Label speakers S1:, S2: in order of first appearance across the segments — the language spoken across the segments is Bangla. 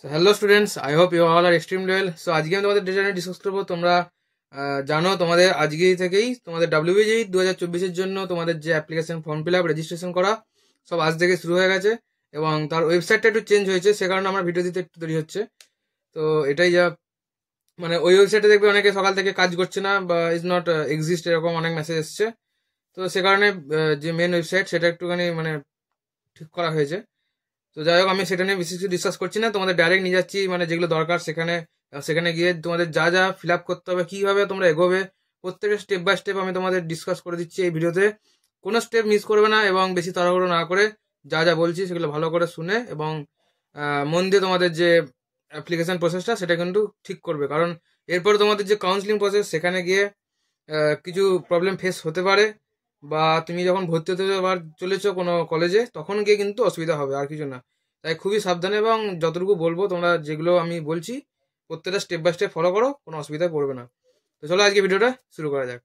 S1: so hello students I hope you all are extreme level so আজকে আমি তোমাদের ডিজাইনে ডিসকাস করবো তোমরা জানো তোমাদের আজকে থেকেই তোমাদের ডাব্লিউবিজি দু হাজার চব্বিশের জন্য তোমাদের যে application form fill up registration করা সব আজ থেকে শুরু হয়ে গেছে এবং তার ওয়েবসাইটটা একটু চেঞ্জ হয়েছে সে কারণে আমার ভিডিও দিতে একটু তৈরি হচ্ছে তো এটাই যা মানে ওই ওয়েবসাইটে দেখবে অনেকে সকাল থেকে কাজ করছে না বা ইজ নট এক্সিস্ট এরকম অনেক মেসেজ এসছে তো সে কারণে যে মেন ওয়েবসাইট সেটা একটুখানি মানে ঠিক করা হয়েছে তো যাই হোক আমি সেটা নিয়ে বিশেষ কিছু ডিসকাস করছি না তোমাদের ডাইরেক্ট নিয়ে যাচ্ছি মানে যেগুলো দরকার সেখানে সেখানে গিয়ে তোমাদের যা যা ফিল আপ করতে হবে কীভাবে তোমরা এগোবে প্রত্যেকটা স্টেপ বাই স্টেপ আমি তোমাদের ডিসকাস করে দিচ্ছি এই ভিডিওতে কোনো স্টেপ মিস করবে না এবং বেশি তাড়াহুড়ো না করে যা যা বলছি সেগুলো ভালো করে শুনে এবং মন দিয়ে তোমাদের যে অ্যাপ্লিকেশান প্রসেসটা সেটা কিন্তু ঠিক করবে কারণ এরপরে তোমাদের যে কাউন্সিলিং প্রসেস সেখানে গিয়ে কিছু প্রবলেম ফেস হতে পারে বা তুমি যখন ভর্তি হতে চলেছো কোনো কলেজে তখন গিয়ে কিন্তু অসুবিধা হবে আর কিছু না তাই খুবই সাবধানে এবং যতটুকু বলবো তোমরা যেগুলো আমি বলছি প্রত্যেকটা স্টেপ বাই স্টেপ ফলো করো কোনো অসুবিধায় পড়বে না তো চলো আজকে ভিডিওটা শুরু করা যাক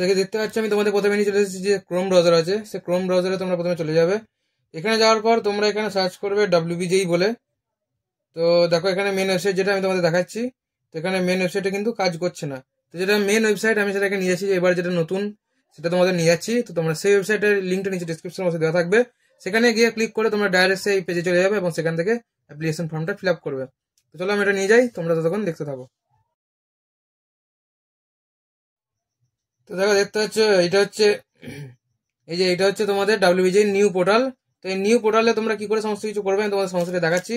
S1: দেখে দেখতে পাচ্ছি আমি তোমাদের প্রথমে নিয়ে চলে এসেছি যে ক্রোম ব্রাউজার আছে সে ক্রোম ব্রাউজারে তোমরা প্রথমে চলে যাবে এখানে যাওয়ার পর তোমরা এখানে সার্চ করবে ডাব্লিউবিজেই e বলে তো দেখো এখানে মেন ওয়েবসাইট যেটা আমি তোমাদের দেখাচ্ছি তো এখানে মেন ওয়েবসাইটে কিন্তু কাজ করছে না তো যেটা মেন ওয়েবসাইট আমি সেটাকে নিয়ে আসি এবার যেটা নতুন সেটা তোমাদের নিয়ে যাচ্ছি তো তোমরা সেই ওয়েবসাইটের লিঙ্কটা নিচে ডিসক্রিপশন বক্সে দেওয়া থাকবে সেখানে গিয়ে ক্লিক করে তোমরা ডাইরেক্ট সেই পেজে চলে যাবে এবং সেখান থেকে অ্যাপ্লিকেশন ফর্মটা ফিল আপ করবে তো চলো আমি এটা নিয়ে যাই তোমরা ততক্ষণ দেখতে থাকো তো দেখো দেখতে হচ্ছে এটা হচ্ছে এই যে এটা হচ্ছে তোমাদের ডাব্লিউবিজি নিউ পোর্টাল তো এই নিউ পোর্টালে তোমরা কি করে সমস্ত কিছু করবে আমি তোমাদের সমস্যাটা দেখাচ্ছি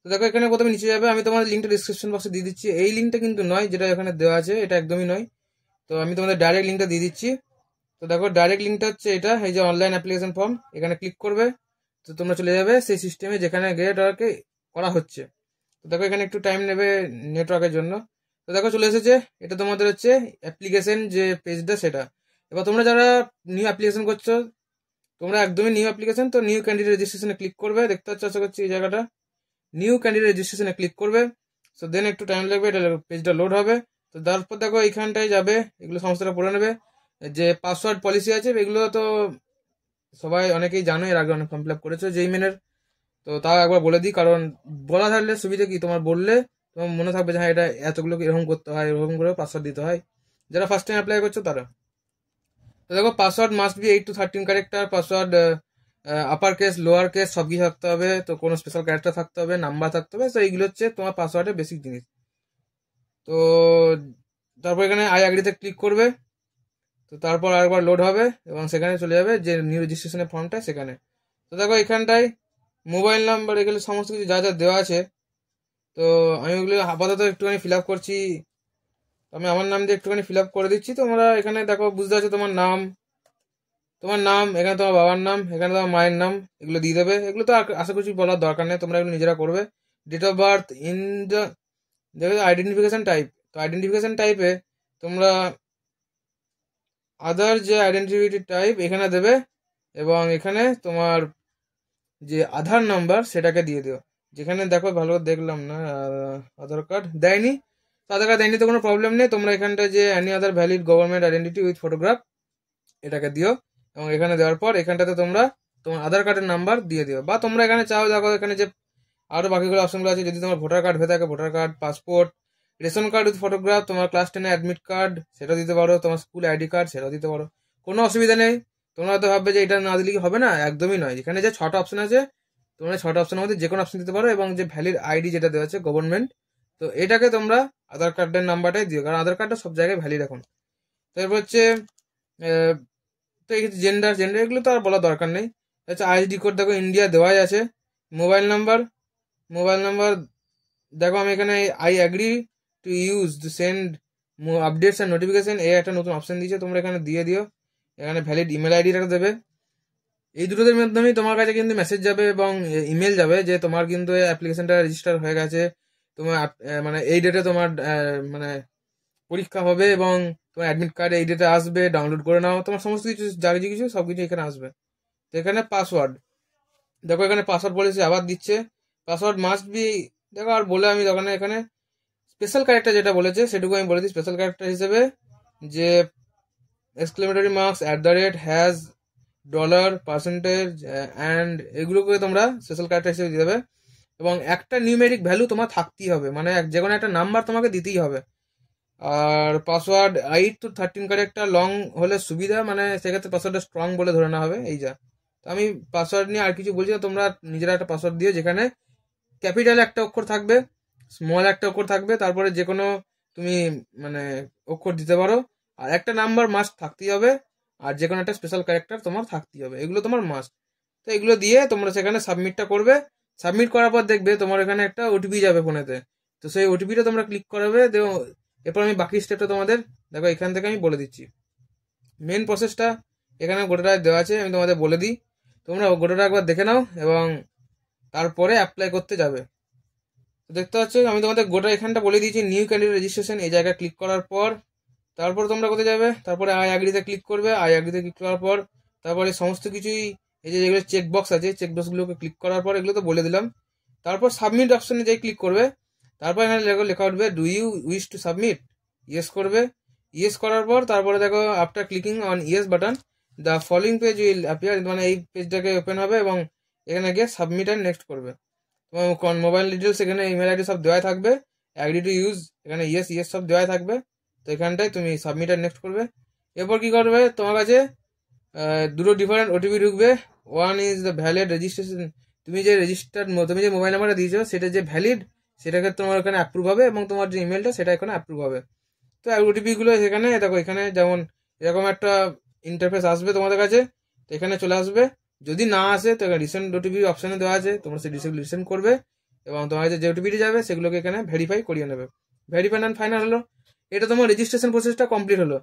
S1: তো দেখো এখানে প্রথমে নিচে যাবে আমি তোমাদের লিঙ্কটা ডিসক্রিপশন বক্সে দিয়ে দিচ্ছি এই লিঙ্কটা কিন্তু নয় যেটা এখানে দেওয়া আছে এটা একদমই নয় তো আমি তোমাদের ডাইরেক্ট লিঙ্কটা দিয়ে দিচ্ছি তো দেখো ডাইরেক্ট লিঙ্কটা হচ্ছে এটা এই যে অনলাইন অ্যাপ্লিকেশন ফর্ম এখানে ক্লিক করবে তো তোমরা চলে যাবে সেই সিস্টেমে যেখানে গ্রেডটাকে করা হচ্ছে তো দেখো এখানে একটু টাইম নেবে নেটওয়ার্কের জন্য তো দেখো চলে এসেছে এটা তোমাদের হচ্ছে অ্যাপ্লিকেশন যে পেজটা সেটা এবার তোমরা যারা নিউ অ্যাপ্লিকেশন করছো তোমরা একদমই নিউ অ্যাপ্লিকেশন তো নিউ ক্যান্ডিডেট রেজিস্ট্রেশনে ক্লিক করবে দেখতে পাচ্ছ আশা করছি এই জায়গাটা নিউ ক্যান্ডিডেট রেজিস্ট্রেশনে ক্লিক করবে সো দেন একটু টাইম লাগবে এটা পেজটা লোড হবে তো তারপর দেখো এইখানটায় যাবে এগুলো সমস্তটা পড়ে নেবে যে পাসওয়ার্ড পলিসি আছে এগুলো তো সবাই অনেকেই জানো এর আগে অনেক ফর্ম ফিল আপ করেছো যেই মেনের তো তাও একবার বলে দিই কারণ বলা থাকলে সুবিধা কি তোমার বললে তোমার মনে থাকবে যে হ্যাঁ এটা এতগুলো এরকম করতে হয় এরকম করে পাসওয়ার্ড দিতে হয় যারা ফার্স্ট টাইম অ্যাপ্লাই করছো তারা তো দেখো password must be eight to thirteen character password upper case lower case সব কিছু থাকতে হবে তো কোনো স্পেশাল ক্যারেক্টার থাকতে হবে নাম্বার থাকতে হবে তো এইগুলো হচ্ছে তোমার পাসওয়ার্ডের বেসিক জিনিস তো তারপর এখানে আই আগ্রিতে ক্লিক করবে তো তারপর আরেকবার লোড হবে এবং সেখানে চলে যাবে যে নিউ রেজিস্ট্রেশনের ফর্মটা সেখানে তো দেখো এখানটায় মোবাইল নাম্বার এগুলো সমস্ত কিছু যা যা দেওয়া আছে তো আমি ওগুলো আপাতত একটুখানি ফিল আপ করছি আমি আমার নাম দিয়ে একটুখানি ফিল আপ করে দিচ্ছি তোমরা এখানে দেখো বুঝতে পারছো তোমার নাম তোমার নাম এখানে তোমার বাবার নাম এখানে তোমার মায়ের নাম এগুলো দিয়ে দেবে এগুলো তো আশা করছি বলার দরকার নেই তোমরা এগুলো নিজেরা করবে date of birth in the দেখো আইডেন্টিফিকেশান টাইপ তো আইডেন্টিফিকেশান টাইপে তোমরা আদার যে আইডেন্টিফিটি টাইপ এখানে দেবে এবং এখানে তোমার যে আধার নাম্বার সেটাকে দিয়ে দিও যেখানে দেখো ভালো দেখলাম না আধার কার্ড দেয়নি তো আধার কার্ড দেয়নি তো কোনো প্রবলেম নেই তোমরা এখানটা যে any other valid government identity with photograph এটাকে দিও এবং এখানে দেওয়ার পর এখানটাতে তোমরা তোমার আধার কার্ডের নাম্বার দিয়ে দিও বা তোমরা এখানে চাও দেখো এখানে যে আরও বাকিগুলো অপশনগুলো আছে যদি তোমার ভোটার কার্ড হয়ে থাকে voter card passport ration card with photograph তোমার ক্লাস টেনে অ্যাডমিট কার্ড সেটা দিতে পারো তোমার স্কুল আইডি কার্ড সেটাও দিতে পারো কোনো অসুবিধা নেই তোমরা হয়তো ভাববে যে এটা না দিলে কি হবে না একদমই নয় এখানে যে ছটা অপশন আছে তোমরা ছটা অপশনের মধ্যে যে কোনো অপশন দিতে পারো এবং যে ভ্যালিড আইডি যেটা দেওয়া আছে গভর্নমেন্ট তো এটাকে তোমরা আধার কার্ডের নাম্বারটাই দিও কারণ আধার কার্ডটা সব জায়গায় ভ্যালিড এখন তারপর হচ্ছে তো এই জেন্ডার জেন্ডার এগুলো তো আর বলা দরকার নেই আচ্ছা আইডি কোড দেখো ইন্ডিয়া দেওয়াই আছে মোবাইল নাম্বার মোবাইল নাম্বার দেখো আমি এখানে I agree to use to send updates and notification এ একটা নতুন অপশান দিয়েছে তোমরা এখানে দিয়ে দিও এখানে ভ্যালিড ইমেল আইডিটা দেবে এই দুটোদের মাধ্যমেই তোমার কাছে কিন্তু মেসেজ যাবে এবং ইমেল যাবে যে তোমার কিন্তু অ্যাপ্লিকেশনটা রেজিস্টার হয়ে গেছে তোমার মানে এই ডেটে তোমার মানে পরীক্ষা হবে এবং তোমার অ্যাডমিট কার্ড এই ডেটে আসবে ডাউনলোড করে নাও তোমার সমস্ত কিছু যা কিছু সব কিছু এখানে আসবে তো এখানে পাসওয়ার্ড দেখো এখানে পাসওয়ার্ড পলিসি আবার দিচ্ছে পাসওয়ার্ড মাস্ট বি দেখো আর বলে আমি দোকানে এখানে স্পেশাল ক্যারেক্টার যেটা বলেছে সেটুকু আমি বলে দিই স্পেশাল ক্যারেক্টার হিসেবে যে exclamatory marks at the rate hash dollar percentage and এগুলোকে তোমরা স্পেশাল ক্যারেক্টার হিসেবে দিয়ে দেবে এবং একটা নিউমেরিক ভ্যালু তোমার থাকতেই হবে মানে যে কোনো একটা নাম্বার তোমাকে দিতেই হবে আর password eight to thirteen character long হলে সুবিধা মানে সেক্ষেত্রে পাসওয়ার্ডটা স্ট্রং বলে ধরে নেওয়া হবে এই যা তো আমি পাসওয়ার্ড নিয়ে আর কিছু বলছি না তোমরা নিজেরা একটা পাসওয়ার্ড দিও যেখানে ক্যাপিটাল একটা অক্ষর থাকবে স্মল একটা অক্ষর থাকবে তারপরে যে কোনো তুমি মানে অক্ষর দিতে পারো আর একটা নাম্বার মাস্ট থাকতেই হবে আর যে কোনো একটা স্পেশাল ক্যারেক্টার তোমার থাকতেই হবে এগুলো তোমার মাস্ট তো এগুলো দিয়ে তোমরা সেখানে সাবমিটটা করবে সাবমিট করার পর দেখবে তোমার এখানে একটা ওটিপি যাবে ফোনেতে তো সেই ওটিপিটা তোমরা ক্লিক করাবে এরপর আমি বাকি স্টেপটা তোমাদের দেখো এখান থেকে আমি বলে দিচ্ছি মেন প্রসেসটা এখানে গোটাটা দেওয়া আছে আমি তোমাদের বলে দিই তোমরা গোটাটা একবার দেখে নাও এবং তারপরে অ্যাপ্লাই করতে যাবে দেখতে পাচ্ছ আমি তোমাদের গোটা এখানটা বলে দিয়েছি নিউ ক্যান্ডিডেট রেজিস্ট্রেশন এই জায়গায় ক্লিক করার পর তারপর তোমরা কোথায় যাবে তারপরে আই আগ্রিতে ক্লিক করবে আই আগ্রিতে ক্লিক করার পর তারপরে সমস্ত কিছুই এই যে যেগুলো চেকবক্স আছে চেকবক্সগুলোকে ক্লিক করার পর এগুলো তো বলে দিলাম তারপর সাবমিট অপশানে যাই ক্লিক করবে তারপর এখানে লেখা উঠবে do you wish to submit yes করবে ইয়েস করার পর তারপরে দেখো after clicking on yes button the following page will appear মানে এই পেজটাকে ওপেন হবে এবং এখানে গিয়ে সাবমিট অ্যান্ড নেক্সট করবে তোমার মোবাইল ডিটেলস এখানে ইমেল আইডি সব দেওয়াই থাকবে আইডি টু ইউজ এখানে ইয়েস ইয়েস সব দেওয়াই থাকবে তো এখানটায় তুমি সাবমিট আর নেক্সট করবে এরপর কী করবে তোমার কাছে দুটো ডিফারেন্ট ওটিপি ঢুকবে one is the valid registration তুমি যে রেজিস্টার তুমি যে মোবাইল নাম্বারটা দিয়েছো সেটা যে ভ্যালিড সেটাকে তোমার এখানে অ্যাপ্রুভ হবে এবং তোমার যে ইমেলটা সেটা এখানে অ্যাপ্রুভ হবে তো ওটিপিগুলো সেখানে দেখো এখানে যেমন এরকম একটা ইন্টারফেস আসবে তোমাদের কাছে তো এখানে চলে আসবে যদি না আসে তো রিসেন্ট ওটিপি অপশানে দেওয়া আছে তোমরা সেই রিসেন্ট রিসেন্ট করবে এবং তোমার যে ওটিপিটি যাবে সেগুলোকে এখানে ভেরিফাই করিয়ে নেবে ভেরিফাই অ্যান্ড ফাইনাল হলো এটা তোমার রেজিস্ট্রেশন প্রসেসটা কমপ্লিট হলো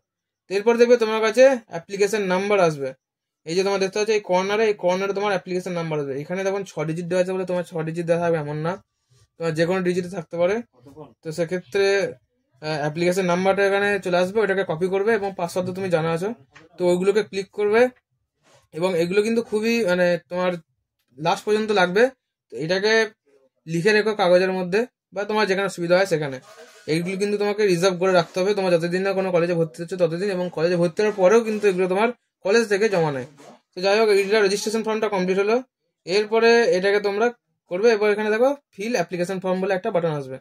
S1: এরপর দেখবে তোমার কাছে অ্যাপ্লিকেশন নাম্বার আসবে এই যে তোমার দেখতে হচ্ছে এই কর্নারে এই কর্নারে তোমার অ্যাপ্লিকেশন নাম্বার আসবে এখানে তখন ছ ডিজিট দেওয়া আছে বলে তোমার ছ ডিজিট দেওয়া হবে এমন না তোমার যে কোনো ডিজিটে থাকতে পারে তো সেক্ষেত্রে অ্যাপ্লিকেশন নাম্বারটা এখানে চলে আসবে ওটাকে কপি করবে এবং পাসওয়ার্ড তুমি জানা আছো তো ওইগুলোকে ক্লিক করবে এবং এগুলো কিন্তু খুবই মানে তোমার লাস্ট পর্যন্ত লাগবে এটাকে লিখে রেখো কাগজের মধ্যে বা তোমার যেখানে সুবিধা হয় সেখানে এইগুলো কিন্তু তোমাকে রিজার্ভ করে রাখতে হবে তোমার যতদিন না কোনো কলেজে ভর্তি হচ্ছে ততদিন এবং কলেজে ভর্তি হওয়ার পরেও কিন্তু এগুলো তোমার কলেজ থেকে জমা নেয় তো যাই হোক এইটা রেজিস্ট্রেশন ফর্মটা কমপ্লিট হলো এরপরে এটাকে তোমরা করবে এবার এখানে দেখো ফিল অ্যাপ্লিকেশন ফর্ম বলে একটা বাটন আসবে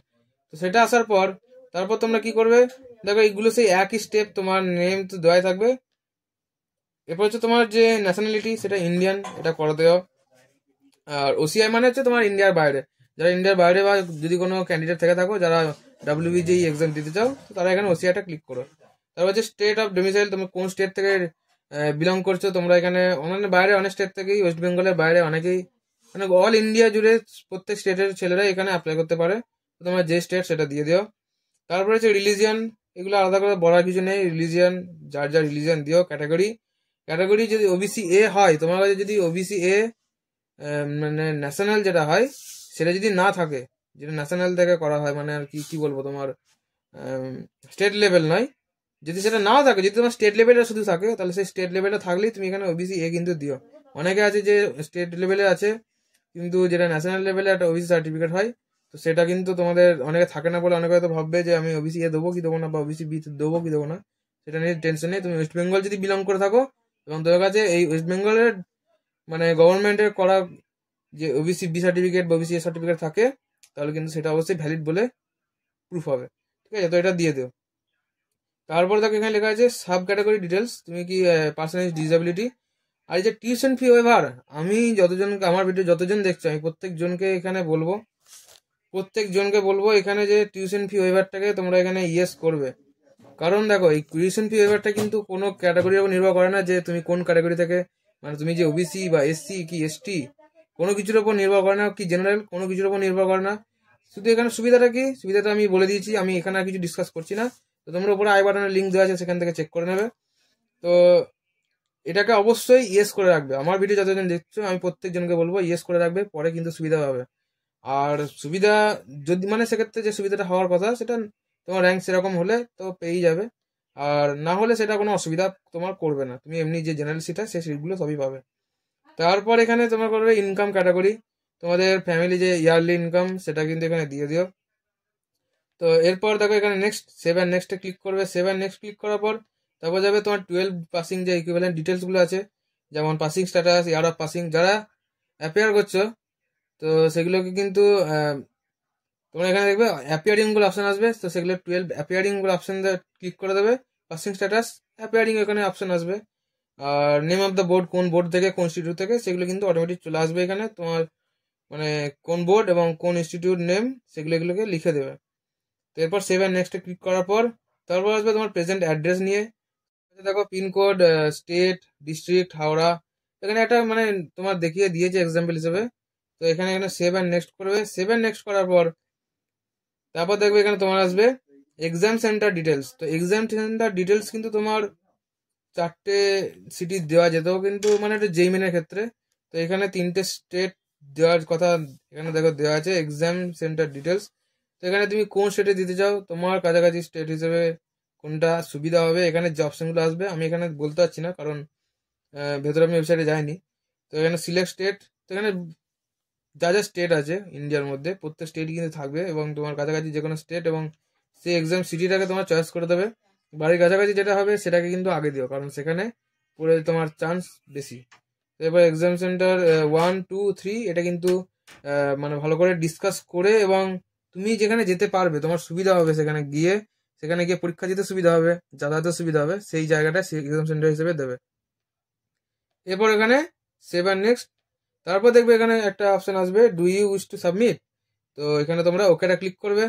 S1: তো সেটা আসার পর তারপর তোমরা কি করবে দেখো এইগুলো সেই একই স্টেপ তোমার নেম তো দেওয়াই থাকবে এরপর হচ্ছে তোমার যে ন্যাশনালিটি সেটা ইন্ডিয়ান এটা করে দেওয়া আর ওসিআই মানে হচ্ছে তোমার ইন্ডিয়ার বাইরে যারা ইন্ডিয়ার বাইরে বা যদি কোনো ক্যান্ডিডেট থেকে থাকো যারা বিজেই এক্সাম দিতে চাও তো তারা এখানে ওসিআইটা ক্লিক করো তারপর হচ্ছে স্টেট অফ ডোমিসাইল তুমি কোন স্টেট থেকে বিলং করছো তোমরা এখানে অন্যান্য বাইরে অনেক স্টেট থেকেই ওয়েস্ট বেঙ্গলের বাইরে অনেকেই মানে অল ইন্ডিয়া জুড়ে প্রত্যেক স্টেটের ছেলেরা এখানে অ্যাপ্লাই করতে পারে তোমরা যে স্টেট সেটা দিয়ে দিও তারপরে হচ্ছে রিলিজিয়ান এগুলো আলাদা করে বলার কিছু নেই রিলিজিয়ান যার যার রিলিজিয়ান দিও ক্যাটাগরি ক্যাটাগরি যদি ওবিসি এ হয় তোমার কাছে যদি ওবিসি এ মানে ন্যাশনাল যেটা হয় সেটা যদি না থাকে যেটা ন্যাশনাল থেকে করা হয় মানে আর কি কি বলবো তোমার স্টেট লেভেল নয় যদি সেটা না থাকে যদি তোমার স্টেট লেভেলটা শুধু থাকে তাহলে সেই স্টেট লেভেলটা থাকলেই তুমি এখানে ওবিসি এ কিন্তু দিও অনেকে আছে যে স্টেট লেভেলে আছে কিন্তু যেটা ন্যাশনাল লেভেলে একটা ওবিসি সার্টিফিকেট হয় তো সেটা কিন্তু তোমাদের অনেকে থাকে না বলে অনেকে হয়তো ভাববে যে আমি ওবিসি এ দেবো কি দেবো না বা ওবিসি বি দেবো কি দেবো না সেটা নিয়ে টেনশন নেই তুমি ওয়েস্ট বেঙ্গল যদি বিলং করে থাকো এবং দেখা কাছে এই ওয়েস্ট বেঙ্গলের মানে গভর্নমেন্টের করা যে ওবিসি বি সার্টিফিকেট বা ওবিসি সার্টিফিকেট থাকে তাহলে কিন্তু সেটা অবশ্যই ভ্যালিড বলে প্রুফ হবে ঠিক আছে তো এটা দিয়ে দিও তারপর দেখো এখানে লেখা আছে সাব ক্যাটাগরি ডিটেলস তুমি কি পার্সোনালিজ ডিসএবিলিটি আর এই যে টিউশন ফি ওয়েভার আমি যতজন আমার ভিডিও যতজন দেখছো আমি প্রত্যেকজনকে এখানে বলবো প্রত্যেকজনকে বলবো এখানে যে টিউশন ফি ওয়েভারটাকে তোমরা এখানে ইয়েস করবে কারণ দেখো এই কুইশন ফি ওয়েভারটা কিন্তু কোনো ক্যাটাগরির উপর নির্ভর করে না যে তুমি কোন ক্যাটাগরি থেকে মানে তুমি যে ওবিসি বা এসসি কি এসটি কোনো কিছুর উপর নির্ভর করে না কি জেনারেল কোনো কিছুর উপর নির্ভর করে না শুধু এখানে সুবিধাটা কি সুবিধাটা আমি বলে দিয়েছি আমি এখানে আর কিছু ডিসকাস করছি না তো তোমরা উপরে আই বাটনের লিঙ্ক দেওয়া আছে সেখান থেকে চেক করে নেবে তো এটাকে অবশ্যই ইয়েস করে রাখবে আমার ভিডিও যতজন দেখছো আমি প্রত্যেকজনকে বলবো ইয়েস করে রাখবে পরে কিন্তু সুবিধা হবে আর সুবিধা যদি মানে সেক্ষেত্রে যে সুবিধাটা হওয়ার কথা সেটা তোমার র্যাঙ্ক সেরকম হলে তো পেয়েই যাবে আর না হলে সেটা কোনো অসুবিধা তোমার করবে না তুমি এমনি যে জেনারেল সিট হয় সেই সিটগুলো সবই পাবে তারপর এখানে তোমার করবে ইনকাম ক্যাটাগরি তোমাদের ফ্যামিলি যে ইয়ারলি ইনকাম সেটা কিন্তু এখানে দিয়ে দিও তো এরপর দেখো এখানে নেক্সট সেভেন নেক্সটে ক্লিক করবে সেভেন নেক্সট ক্লিক করার পর তারপর যাবে তোমার টুয়েলভ পাসিং যে ইকুইভ্যালেন্ট ডিটেলসগুলো আছে যেমন passing status year of passing যারা অ্যাপেয়ার করছো তো সেগুলোকে কিন্তু তোমরা এখানে দেখবে অ্যাপিয়ারিং গুলো অপশন আসবে তো সেগুলো টুয়েলভ অ্যাপিয়ারিং গুলো অপশন ক্লিক করে দেবে পাসিং স্ট্যাটাস অ্যাপিয়ারিং এখানে অপশন আসবে আর নেম অফ দ্য বোর্ড কোন বোর্ড থেকে কোন ইনস্টিটিউট থেকে সেগুলো কিন্তু অটোমেটিক চলে আসবে এখানে তোমার মানে কোন বোর্ড এবং কোন ইনস্টিটিউট নেম সেগুলো এগুলোকে লিখে দেবে তো এরপর সেভ অ্যান্ড নেক্সটে ক্লিক করার পর তারপর আসবে তোমার প্রেজেন্ট অ্যাড্রেস নিয়ে দেখো পিনকোড স্টেট ডিস্ট্রিক্ট হাওড়া এখানে একটা মানে তোমার দেখিয়ে দিয়েছে এক্সাম্পল হিসেবে তো এখানে এখানে সেভ অ্যান্ড নেক্সট করবে সেভ অ্যান্ড নেক্সট করার পর তারপর দেখবে এখানে তোমার আসবে এক্সাম সেন্টার ডিটেলস তো এক্সাম সেন্টার ডিটেলস কিন্তু তোমার চারটে সিটি দেওয়া যেত কিন্তু মানে একটা জেইমেনের ক্ষেত্রে তো এখানে তিনটে স্টেট দেওয়ার কথা এখানে দেখো দেওয়া আছে এক্সাম সেন্টার ডিটেলস তো এখানে তুমি কোন স্টেটে দিতে চাও তোমার কাছাকাছি স্টেট হিসেবে কোনটা সুবিধা হবে এখানে যে অপশনগুলো আসবে আমি এখানে বলতে পারছি না কারণ ভেতরে আমি ওয়েবসাইটে যাইনি তো এখানে সিলেক্ট স্টেট তো এখানে যা যা স্টেট আছে ইন্ডিয়ার মধ্যে প্রত্যেক স্টেট কিন্তু থাকবে এবং তোমার কাছাকাছি যে কোনো স্টেট এবং সেই এক্সাম সিটিটাকে তোমার চয়েস করে দেবে বাড়ির কাছাকাছি যেটা হবে সেটাকে কিন্তু আগে দিও কারণ সেখানে পড়ে তোমার চান্স বেশি এবার exam centre one two three এটা কিন্তু মানে ভালো করে ডিসকাস করে এবং তুমি যেখানে যেতে পারবে তোমার সুবিধা হবে সেখানে গিয়ে সেখানে গিয়ে পরীক্ষা দিতে সুবিধা হবে যাতায়াতের সুবিধা হবে সেই জায়গাটা সেই এক্সাম সেন্টার হিসেবে দেবে এরপর এখানে সেভেন নেক্সট তারপর দেখবে এখানে একটা অপশান আসবে do you wish to submit তো এখানে তোমরা ওকেটা ক্লিক করবে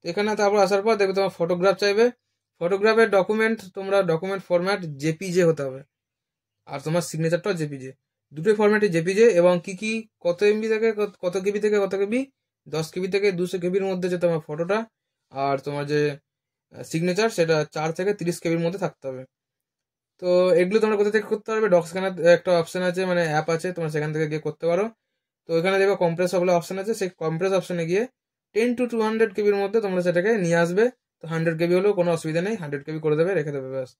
S1: তো এখানে তারপর আসার পর দেখবে তোমার ফটোগ্রাফ চাইবে ফটোগ্রাফের ডকুমেন্ট তোমরা ডকুমেন্ট ফরম্যাট জেপিজে হতে হবে আর তোমার সিগনেচারটাও জেপিজে দুটোই ফরম্যাটে জেপিজে এবং কি কি কত এমবি থেকে কত কেবি থেকে কত কেবি দশ কেবি থেকে দুশো কেবির মধ্যে যে তোমার ফটোটা আর তোমার যে সিগনেচার সেটা চার থেকে তিরিশ কেবির মধ্যে থাকতে হবে তো এগুলো তোমরা কোথা থেকে করতে পারবে ডক্সখানার একটা অপশান আছে মানে অ্যাপ আছে তোমরা সেখান থেকে গিয়ে করতে পারো তো ওইখানে দেখবে কম্প্রেস বলে অপশান আছে সেই কম্প্রেস অপশানে গিয়ে টেন টু টু হান্ড্রেড কেবির মধ্যে তোমরা সেটাকে নিয়ে আসবে তো হান্ড্রেড কেবি হলেও কোনো অসুবিধা নেই হান্ড্রেড কেবি করে দেবে রেখে দেবে ব্যাস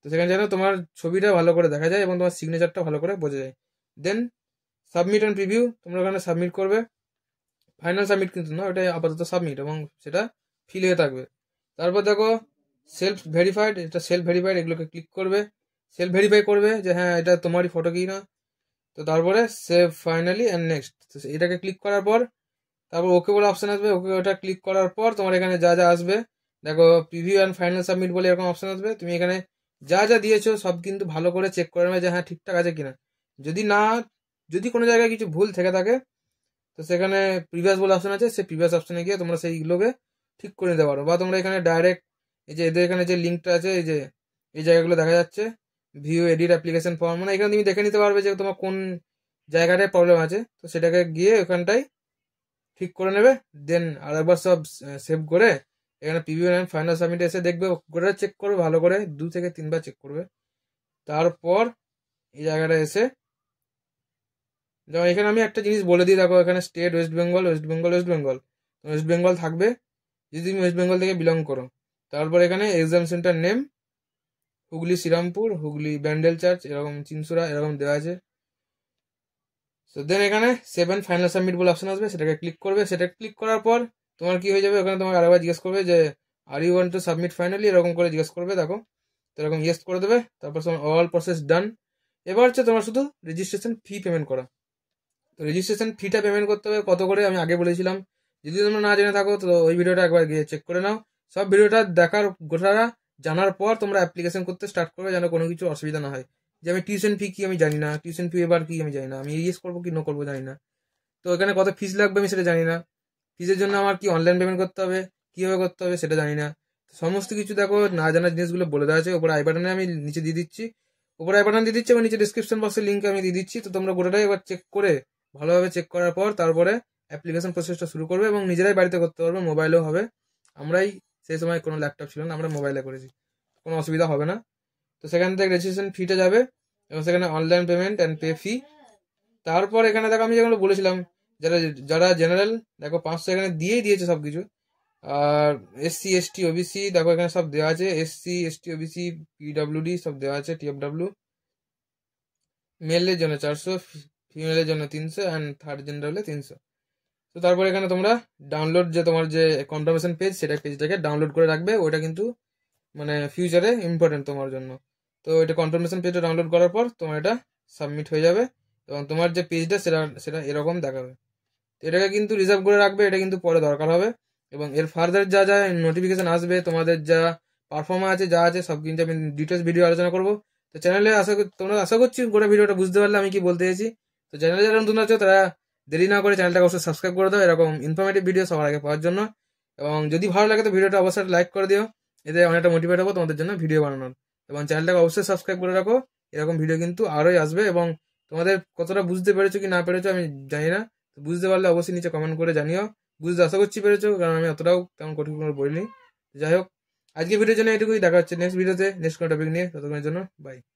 S1: তো সেখানে যেন তোমার ছবিটা ভালো করে দেখা যায় এবং তোমার সিগনেচারটা ভালো করে বোঝা যায় দেন সাবমিট অ্যান্ড প্রিভিউ তোমরা ওখানে সাবমিট করবে ফাইনাল সাবমিট কিন্তু না ওটা আপাতত সাবমিট এবং সেটা ফিল হয়ে থাকবে তারপর দেখো সেলফ ভেরিফাইড এটা সেলফ ভেরিফাইড এগুলোকে ক্লিক করবে সেলফ ভেরিফাই করবে যে হ্যাঁ এটা তোমারই ফটো কি না তো তারপরে সেভ ফাইনালি অ্যান্ড নেক্সট তো এটাকে ক্লিক করার পর তারপর ওকে বলে অপশান আসবে ওকে ওটা ক্লিক করার পর তোমার এখানে যা যা আসবে দেখো প্রিভিউ অ্যান্ড ফাইনাল সাবমিট বলে এরকম অপশান আসবে তুমি এখানে যা যা দিয়েছো সব কিন্তু ভালো করে চেক করে নেবে যে হ্যাঁ ঠিকঠাক আছে কিনা যদি না যদি কোনো জায়গায় কিছু ভুল থেকে থাকে তো সেখানে প্রিভিয়াস বলে অপশান আছে সেই প্রিভিয়াস অপশানে গিয়ে তোমরা সেইগুলোকে ঠিক করে নিতে পারো বা তোমরা এখানে ডাইরেক্ট এই যে এদের এখানে যে লিঙ্কটা আছে এই যে এই জায়গাগুলো দেখা যাচ্ছে ভিউ এডিট অ্যাপ্লিকেশন ফর্ম মানে এখানে তুমি দেখে নিতে পারবে যে তোমার কোন জায়গাটায় প্রবলেম আছে তো সেটাকে গিয়ে ওখানটায় ঠিক করে নেবে দেন আর একবার সব সেভ করে এখানে প্রিভিউ নেন ফাইনাল সাবমিট এসে দেখবে গোটা চেক করবে ভালো করে দু থেকে তিনবার চেক করবে তারপর এই জায়গাটা এসে যেমন এখানে আমি একটা জিনিস বলে দিই দেখো এখানে স্টেট ওয়েস্ট বেঙ্গল ওয়েস্ট বেঙ্গল ওয়েস্ট বেঙ্গল ওয়েস্ট বেঙ্গল থাকবে যদি তুমি ওয়েস্ট বেঙ্গল থেকে বিলং করো তারপর এখানে exam centre name Hooghly Serampore Hooghly Bandel church এরকম চিনসুরা এরকম দেওয়া আছে সো দেন এখানে সেভেন ফাইনাল সাবমিট বলে অপশন আসবে সেটাকে ক্লিক করবে সেটা ক্লিক করার পর তোমার কি হয়ে যাবে ওখানে তোমাকে আরেকবার জিজ্ঞেস করবে যে are you want to submit finally এরকম করে জিজ্ঞেস করবে দেখো তো এরকম ইয়েস করে দেবে তারপর তোমার অল প্রসেস ডান এবার হচ্ছে তোমার শুধু রেজিস্ট্রেশন ফি পেমেন্ট করা তো রেজিস্ট্রেশন ফিটা পেমেন্ট করতে হবে কত করে আমি আগে বলেছিলাম যদি তোমরা না জেনে থাকো তো ওই ভিডিওটা একবার গিয়ে চেক করে নাও সব ভিডিওটা দেখার গোটারা জানার পর তোমরা অ্যাপ্লিকেশন করতে স্টার্ট করবে যেন কোনো কিছু অসুবিধা না হয় যে আমি টিউশন ফি কি আমি জানি না টিউশন ফি এবার কি আমি জানি না আমি ইয়েস করবো কি ন করবো জানি না তো এখানে কত ফিস লাগবে আমি সেটা জানি না ফিজের জন্য আমার কি অনলাইন পেমেন্ট করতে হবে কীভাবে করতে হবে সেটা জানি না সমস্ত কিছু দেখো না জানা জিনিসগুলো বলে দেওয়া আছে ওপরে আই বাটনে আমি নিচে দিয়ে দিচ্ছি ওপরে আই বাটন দিয়ে দিচ্ছি এবং নিচে ডিসক্রিপশন বক্সের লিঙ্ক আমি দিয়ে দিচ্ছি তো তোমরা গোটাটাই এবার চেক করে ভালোভাবে চেক করার পর তারপরে অ্যাপ্লিকেশন প্রসেসটা শুরু করবে এবং নিজেরাই বাড়িতে করতে পারবে মোবাইলেও হবে আমরাই সেই সময় কোনো ল্যাপটপ ছিল না আমরা মোবাইলে করেছি কোনো অসুবিধা হবে না তো সেখান থেকে রেজিস্ট্রেশন ফিটা যাবে এবং সেখানে online payment and pay fee তারপর এখানে দেখো আমি যেগুলো বলেছিলাম যারা যারা জেনারেল দেখো পাঁচশো এখানে দিয়েই দিয়েছে সব কিছু আর এসসি এসটি ওবিসি দেখো এখানে সব দেওয়া আছে এসসি এসটি ওবিসি পিডাব্লিউডি সব দেওয়া আছে টিএফডাব্লিউ মেলের জন্য চারশো ফিমেলের জন্য তিনশো অ্যান্ড থার্ড জেন্ডার তিনশো তো তারপর এখানে তোমরা ডাউনলোড যে তোমার যে কনফার্মেশন পেজ সেটা পেজটাকে ডাউনলোড করে রাখবে ওইটা কিন্তু মানে ফিউচারে ইম্পর্টেন্ট তোমার জন্য তো এটা কনফার্মেশন পেজটা ডাউনলোড করার পর তোমার এটা সাবমিট হয়ে যাবে এবং তোমার যে পেজটা সেটা সেটা এরকম দেখাবে তো এটাকে কিন্তু রিজার্ভ করে রাখবে এটা কিন্তু পরে দরকার হবে এবং এর ফার্দার যা যা নোটিফিকেশান আসবে তোমাদের যা পারফর্মা আছে যা আছে সব কিন্তু আমি ডিটেলস ভিডিও আলোচনা করবো তো চ্যানেলে আশা তোমরা আশা করছি গোটা ভিডিওটা বুঝতে পারলে আমি কি বলতে চাইছি তো চ্যানেলে যারা নতুন আছো তারা দেরি না করে চ্যানেলটাকে অবশ্যই সাবস্ক্রাইব করে দাও এরকম ইনফরমেটিভ ভিডিও সবার আগে পাওয়ার জন্য এবং যদি ভালো লাগে তো ভিডিওটা অবশ্যই লাইক করে দিও এতে অনেকটা মোটিভেট হবো তোমাদের জন্য ভিডিও বানানোর এবং চ্যানেলটাকে অবশ্যই সাবস্ক্রাইব করে রাখো এরকম ভিডিও কিন্তু আরোই আসবে এবং তোমাদের কতটা বুঝতে পেরেছো কি না পেরেছো আমি জানি না বুঝতে পারলে অবশ্যই নিচে কমেন্ট করে জানিও বুঝতে আশা করছি পেরেছো কারণ আমি অতটাও তেমন কঠিন করে বলিনি যাই হোক আজকে ভিডিওর জন্য এটুকুই দেখা হচ্ছে নেক্সট ভিডিওতে নেক্সট কোনো টপিক নিয়ে ততক্ষণের জন্য বাই